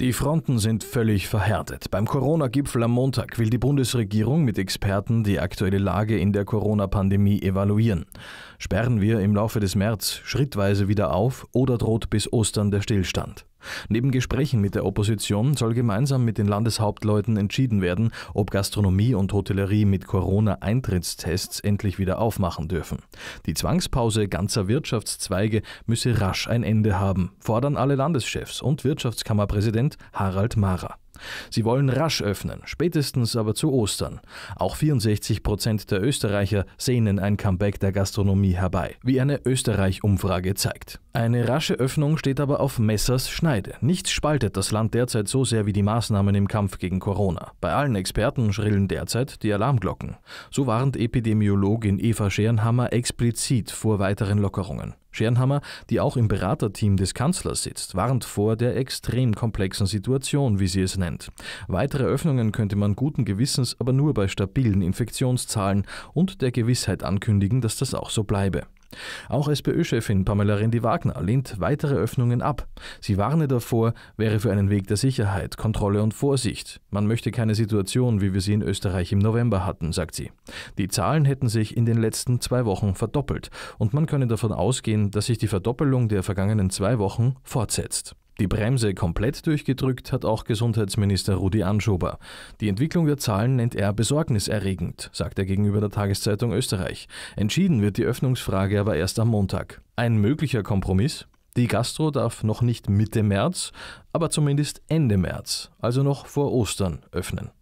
Die Fronten sind völlig verhärtet. Beim Corona-Gipfel am Montag will die Bundesregierung mit Experten die aktuelle Lage in der Corona-Pandemie evaluieren. Sperren wir im Laufe des März schrittweise wieder auf oder droht bis Ostern der Stillstand? Neben Gesprächen mit der Opposition soll gemeinsam mit den Landeshauptleuten entschieden werden, ob Gastronomie und Hotellerie mit Corona-Eintrittstests endlich wieder aufmachen dürfen. Die Zwangspause ganzer Wirtschaftszweige müsse rasch ein Ende haben, fordern alle Landeschefs und Wirtschaftskammerpräsident Harald Mara. Sie wollen rasch öffnen, spätestens aber zu Ostern. Auch 64 Prozent der Österreicher sehnen ein Comeback der Gastronomie herbei, wie eine Österreich-Umfrage zeigt. Eine rasche Öffnung steht aber auf Messers Schneide. Nichts spaltet das Land derzeit so sehr wie die Maßnahmen im Kampf gegen Corona. Bei allen Experten schrillen derzeit die Alarmglocken. So warnt Epidemiologin Eva Scherenhammer explizit vor weiteren Lockerungen. Schernhammer, die auch im Beraterteam des Kanzlers sitzt, warnt vor der extrem komplexen Situation, wie sie es nennt. Weitere Öffnungen könnte man guten Gewissens aber nur bei stabilen Infektionszahlen und der Gewissheit ankündigen, dass das auch so bleibe. Auch SPÖ-Chefin Pamela Rendi-Wagner lehnt weitere Öffnungen ab. Sie warne davor, wäre für einen Weg der Sicherheit, Kontrolle und Vorsicht. Man möchte keine Situation, wie wir sie in Österreich im November hatten, sagt sie. Die Zahlen hätten sich in den letzten zwei Wochen verdoppelt und man könne davon ausgehen, dass sich die Verdoppelung der vergangenen zwei Wochen fortsetzt. Die Bremse komplett durchgedrückt hat auch Gesundheitsminister Rudi Anschober. Die Entwicklung der Zahlen nennt er besorgniserregend, sagt er gegenüber der Tageszeitung Österreich. Entschieden wird die Öffnungsfrage aber erst am Montag. Ein möglicher Kompromiss? Die Gastro darf noch nicht Mitte März, aber zumindest Ende März, also noch vor Ostern, öffnen.